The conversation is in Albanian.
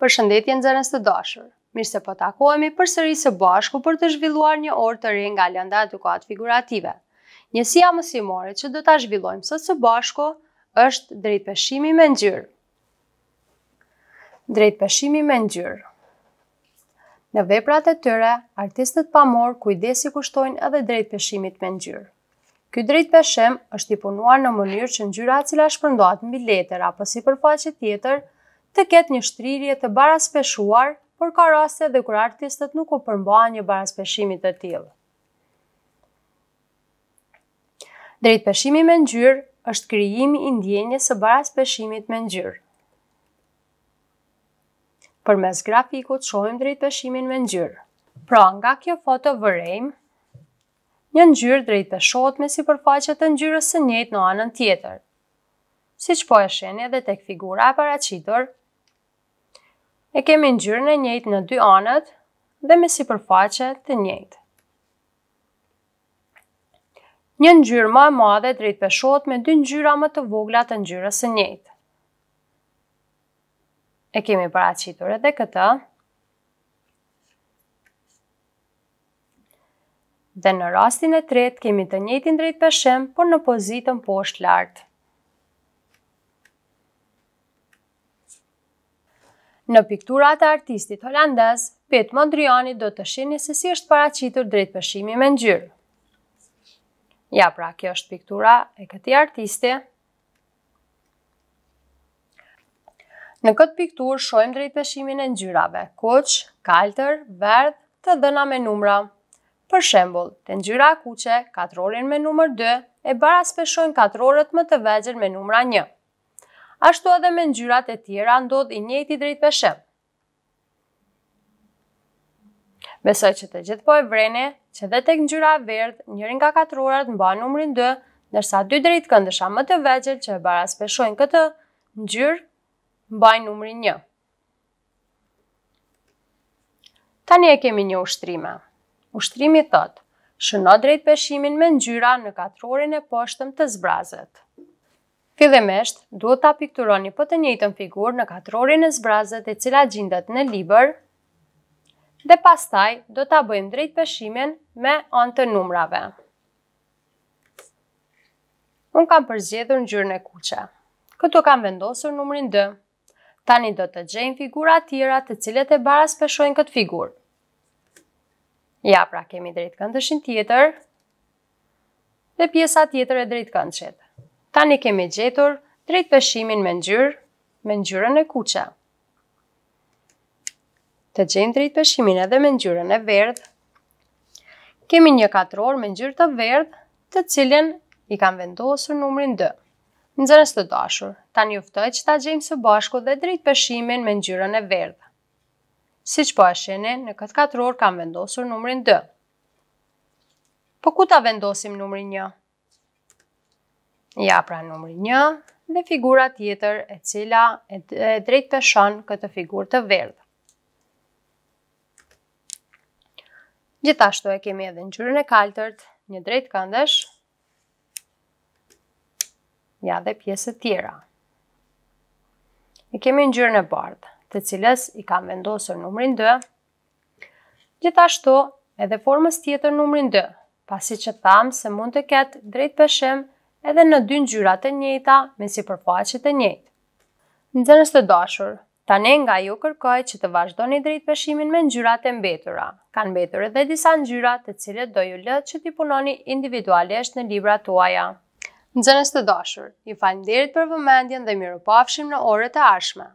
për shëndetje në zërës të dashur. Mirë se po takohemi për sëri së bashku për të zhvilluar një orë të rinë nga lënda edukat figurative. Njësia mësimore që do të zhvillojmë sot së bashku është drejt pëshimi me ngjyrë. Drejt pëshimi me ngjyrë. Në veprat e tyre, artistët pamor kujdesi kushtojnë edhe drejt pëshimit me ngjyrë. Ky drejt pëshim është i punuar në mënyrë që ngjyra cila shpërndahet mbi letër apo sipërfaqe tjetër të ketë një shtrirje të baraspeshuar, por ka raste dhe kur artistët nuk u përmbaa një baraspeshimit të tjilë. Drejt peshimi me ngjyrë është krijimi i ndjenjes së baraspeshimit me ngjyrë. Për mes grafikut shohim drejt peshimin me ngjyrë. Pra nga kjo foto vërejmë, një ngjyrë drejt të shohet me si përfaqet të ngjyrës së njëjtë në anën tjetër. Si që po e shenje dhe tek figura e paracitor, e kemi ngjyrën e njëjtë në dy anët dhe me sipërfaqe të njëjtë. Një ngjyrë më e madhe drejt peshot me dy ngjyra më të vogla të ngjyrës së njëjtë. E kemi paraqitur edhe këtë. Dhe në rastin e tretë kemi të njëjtin drejt peshëm, por në pozitën poshtë lartë. Në pikturat e artistit holandes, Pet Mondriani do të shini se si është paracitur drejt pëshimi me njërë. Ja pra, kjo është piktura e këti artisti. Në këtë piktur, shojmë drejt pëshimin e ngjyrave, kuq, kaltër, verdhë, të dëna me numra. Për shembol, të ngjyra kuqe, katrorin me numër 2, e baras pëshojnë katrorët më të vegjër me numra 1 ashtu edhe me ngjyrat e tjera ndodh i njëjti drejt peshëm. Besoj që të gjithë po e vrene që dhe tek ngjyra e verdh, njërin nga në mban numrin 2, ndërsa dy drejt këndësha më të vegjël që e speshojnë këtë ngjyrë mbajnë numrin 1. Tani e kemi një ushtrime. Ushtrimi thotë, shëno drejt peshimin me ngjyra në katrorin e poshtëm të zbrazët. Fillimisht, duhet ta pikturoni po të njëjtën figurë në katrorin e zbrazët e cila gjendet në liber Dhe pastaj do ta bëjmë drejt peshimin me anë të numrave. Unë kam përzgjedhur ngjyrën e kuqe. Këtu kam vendosur numrin 2. Tani do të gjejmë figura tjera të cilet e baras peshojnë këtë figurë. Ja, pra kemi drejtë këndëshin tjetër dhe pjesa tjetër e drejtë këndëshetë. Tani një kemi gjetur drejt pëshimin me njërë, me njërën e kuqa. Të gjenë drejt pëshimin edhe me njërën e verdhë. Kemi një katëror me njërë të verdhë të cilën i kam vendosur numrin 2. Nëzërës të dashur, ta një uftoj që ta gjejmë së bashku dhe drejt pëshimin me njërën e verdhë. Si që po e në këtë katëror kam vendosur numrin 2. Po ku ta vendosim numrin 1? Ja, pra numri një, dhe figura tjetër e cila e drejt pëshon këtë figurë të verdhë. Gjithashtu e kemi edhe në gjyrën e kaltërt, një drejt këndesh, ja dhe pjesët tjera. E kemi në gjyrën e bardhë, të cilës i kam vendosër numrin 2. Gjithashtu edhe formës tjetër numrin 2, pasi që thamë se mund të ketë drejt peshim, edhe në dy në gjyrat e njëta me si përfaqit e njët. Në të dashur, tani nga ju kërkoj që të vazhdo një drejt pëshimin me në gjyrat e mbetura. Kanë mbetur edhe disa në gjyrat të cilët do ju lë që t'i punoni individualisht në libra tuaja. Në të dashur, i falim derit për vëmendjen dhe miru pafshim në orët e ashme.